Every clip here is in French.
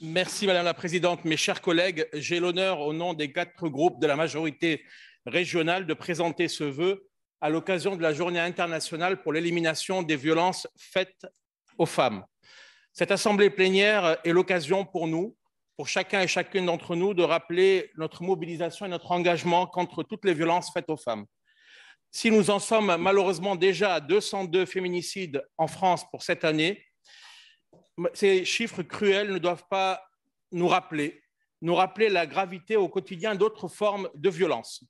Merci Madame la Présidente. Mes chers collègues, j'ai l'honneur au nom des quatre groupes de la majorité régionale de présenter ce vœu à l'occasion de la Journée internationale pour l'élimination des violences faites aux femmes. Cette assemblée plénière est l'occasion pour nous, pour chacun et chacune d'entre nous, de rappeler notre mobilisation et notre engagement contre toutes les violences faites aux femmes. Si nous en sommes malheureusement déjà à 202 féminicides en France pour cette année, ces chiffres cruels ne doivent pas nous rappeler, nous rappeler la gravité au quotidien d'autres formes de violence.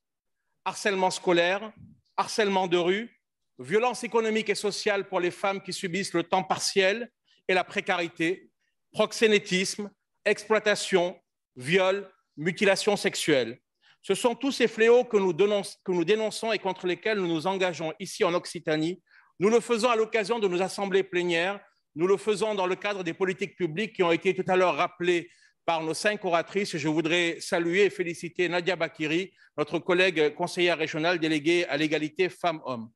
Harcèlement scolaire, harcèlement de rue, violence économique et sociale pour les femmes qui subissent le temps partiel et la précarité, proxénétisme, exploitation, viol, mutilation sexuelle. Ce sont tous ces fléaux que nous, que nous dénonçons et contre lesquels nous nous engageons ici en Occitanie. Nous le faisons à l'occasion de nos assemblées plénières nous le faisons dans le cadre des politiques publiques qui ont été tout à l'heure rappelées par nos cinq oratrices. Je voudrais saluer et féliciter Nadia Bakiri, notre collègue conseillère régionale déléguée à l'égalité femmes-hommes.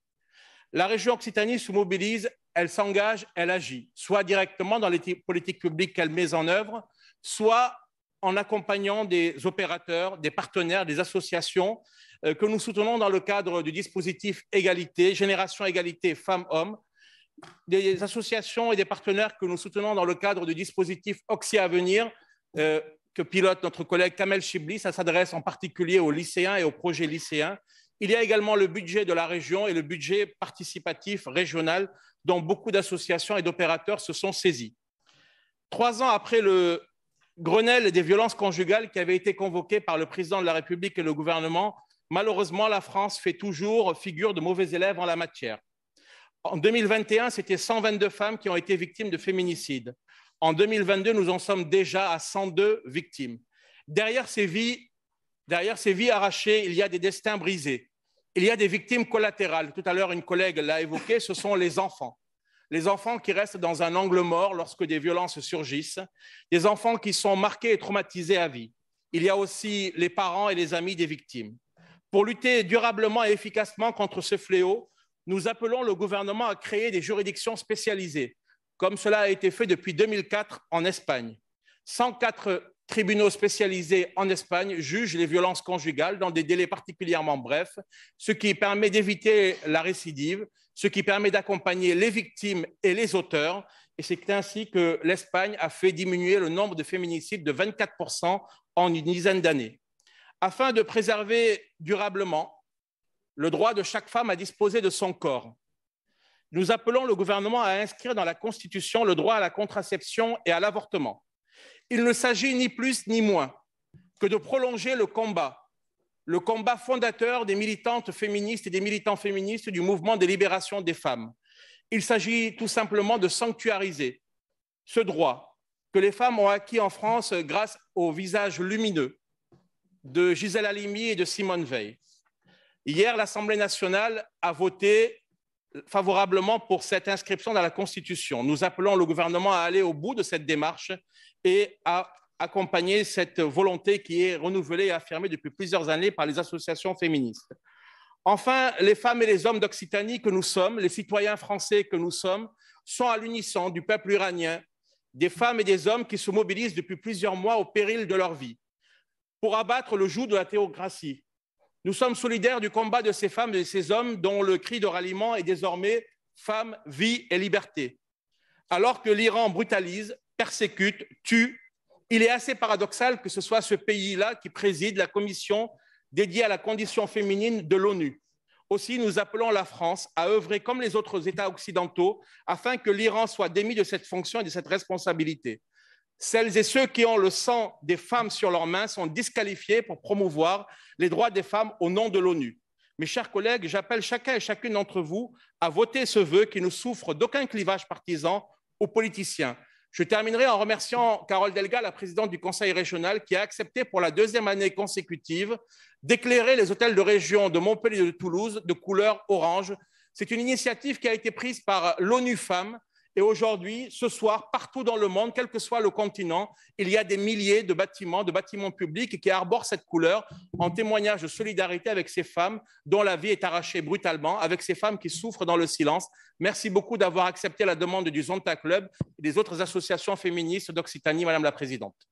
La région Occitanie se mobilise, elle s'engage, elle agit, soit directement dans les politiques publiques qu'elle met en œuvre, soit en accompagnant des opérateurs, des partenaires, des associations euh, que nous soutenons dans le cadre du dispositif Égalité, Génération Égalité Femmes-Hommes, des associations et des partenaires que nous soutenons dans le cadre du dispositif Oxy à euh, que pilote notre collègue Kamel Chibli. Ça s'adresse en particulier aux lycéens et aux projets lycéens. Il y a également le budget de la région et le budget participatif régional dont beaucoup d'associations et d'opérateurs se sont saisis. Trois ans après le Grenelle des violences conjugales qui avait été convoqué par le président de la République et le gouvernement, malheureusement, la France fait toujours figure de mauvais élèves en la matière. En 2021, c'était 122 femmes qui ont été victimes de féminicide. En 2022, nous en sommes déjà à 102 victimes. Derrière ces vies, derrière ces vies arrachées, il y a des destins brisés. Il y a des victimes collatérales. Tout à l'heure, une collègue l'a évoqué, ce sont les enfants. Les enfants qui restent dans un angle mort lorsque des violences surgissent, des enfants qui sont marqués et traumatisés à vie. Il y a aussi les parents et les amis des victimes. Pour lutter durablement et efficacement contre ce fléau, nous appelons le gouvernement à créer des juridictions spécialisées, comme cela a été fait depuis 2004 en Espagne. 104 tribunaux spécialisés en Espagne jugent les violences conjugales dans des délais particulièrement brefs, ce qui permet d'éviter la récidive, ce qui permet d'accompagner les victimes et les auteurs. Et c'est ainsi que l'Espagne a fait diminuer le nombre de féminicides de 24% en une dizaine d'années. Afin de préserver durablement le droit de chaque femme à disposer de son corps. Nous appelons le gouvernement à inscrire dans la Constitution le droit à la contraception et à l'avortement. Il ne s'agit ni plus ni moins que de prolonger le combat, le combat fondateur des militantes féministes et des militants féministes du mouvement des libérations des femmes. Il s'agit tout simplement de sanctuariser ce droit que les femmes ont acquis en France grâce aux visages lumineux de Gisèle Halimi et de Simone Veil. Hier, l'Assemblée nationale a voté favorablement pour cette inscription dans la Constitution. Nous appelons le gouvernement à aller au bout de cette démarche et à accompagner cette volonté qui est renouvelée et affirmée depuis plusieurs années par les associations féministes. Enfin, les femmes et les hommes d'Occitanie que nous sommes, les citoyens français que nous sommes, sont à l'unisson du peuple iranien, des femmes et des hommes qui se mobilisent depuis plusieurs mois au péril de leur vie pour abattre le joug de la théocratie, nous sommes solidaires du combat de ces femmes et de ces hommes dont le cri de ralliement est désormais femme, vie et liberté. Alors que l'Iran brutalise, persécute, tue, il est assez paradoxal que ce soit ce pays-là qui préside la commission dédiée à la condition féminine de l'ONU. Aussi, nous appelons la France à œuvrer comme les autres États occidentaux afin que l'Iran soit démis de cette fonction et de cette responsabilité. Celles et ceux qui ont le sang des femmes sur leurs mains sont disqualifiés pour promouvoir les droits des femmes au nom de l'ONU. Mes chers collègues, j'appelle chacun et chacune d'entre vous à voter ce vœu qui ne souffre d'aucun clivage partisan aux politiciens. Je terminerai en remerciant Carole Delga, la présidente du Conseil régional, qui a accepté pour la deuxième année consécutive d'éclairer les hôtels de région de Montpellier et de Toulouse de couleur orange. C'est une initiative qui a été prise par l'ONU Femmes et aujourd'hui, ce soir, partout dans le monde, quel que soit le continent, il y a des milliers de bâtiments, de bâtiments publics qui arborent cette couleur en témoignage de solidarité avec ces femmes dont la vie est arrachée brutalement, avec ces femmes qui souffrent dans le silence. Merci beaucoup d'avoir accepté la demande du Zonta Club et des autres associations féministes d'Occitanie, Madame la Présidente.